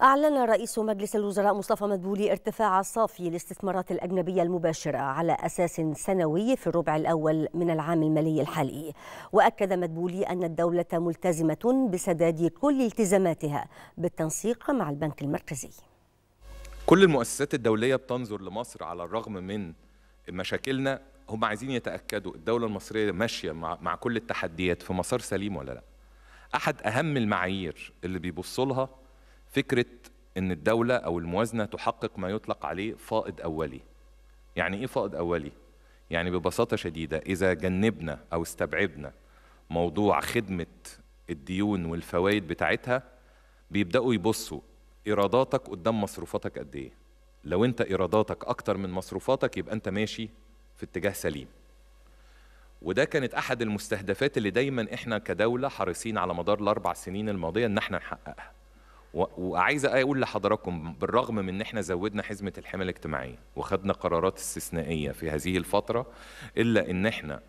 أعلن رئيس مجلس الوزراء مصطفى مدبولي ارتفاع صافي الاستثمارات الأجنبية المباشرة على أساس سنوي في الربع الأول من العام المالي الحالي وأكد مدبولي أن الدولة ملتزمة بسداد كل التزاماتها بالتنسيق مع البنك المركزي كل المؤسسات الدولية بتنظر لمصر على الرغم من مشاكلنا هم عايزين يتأكدوا الدولة المصرية ماشية مع, مع كل التحديات في مسار سليم ولا لا أحد أهم المعايير اللي بيبصوا لها فكره ان الدوله او الموازنه تحقق ما يطلق عليه فائض اولي يعني ايه فائض اولي يعني ببساطه شديده اذا جنبنا او استبعدنا موضوع خدمه الديون والفوائد بتاعتها بيبداوا يبصوا ايراداتك قدام مصروفاتك قد ايه لو انت ايراداتك اكتر من مصروفاتك يبقى انت ماشي في اتجاه سليم وده كانت احد المستهدفات اللي دايما احنا كدوله حريصين على مدار الاربع سنين الماضيه ان احنا نحققها وعايز اقول لحضراتكم بالرغم من ان احنا زودنا حزمه الحمايه الاجتماعيه وخدنا قرارات استثنائيه في هذه الفتره الا ان احنا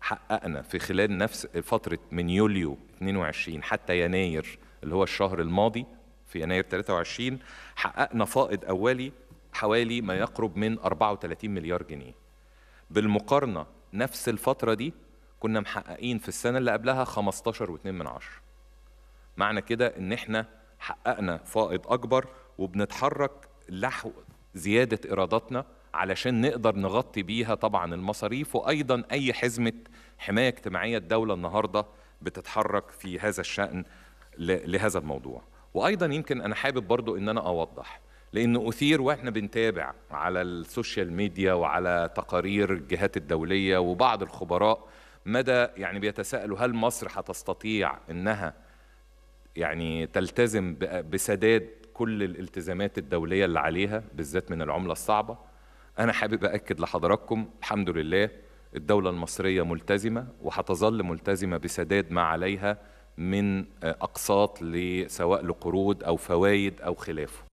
حققنا في خلال نفس فتره من يوليو 22 حتى يناير اللي هو الشهر الماضي في يناير 23 حققنا فائض اولي حوالي ما يقرب من 34 مليار جنيه بالمقارنه نفس الفتره دي كنا محققين في السنه اللي قبلها 15.2 معنى كده ان احنا حققنا فائض أكبر وبنتحرك لحو زيادة إيراداتنا علشان نقدر نغطي بيها طبعا المصاريف وأيضا أي حزمة حماية اجتماعية الدولة النهاردة بتتحرك في هذا الشأن لهذا الموضوع وأيضا يمكن أنا حابب برضو أن أنا أوضح لأنه أثير وإحنا بنتابع على السوشيال ميديا وعلى تقارير الجهات الدولية وبعض الخبراء مدى يعني بيتساءلوا هل مصر هتستطيع أنها يعني تلتزم بسداد كل الالتزامات الدوليه اللي عليها بالذات من العمله الصعبه انا حابب اكد لحضراتكم الحمد لله الدوله المصريه ملتزمه وهتظل ملتزمه بسداد ما عليها من اقساط سواء لقروض او فوائد او خلافه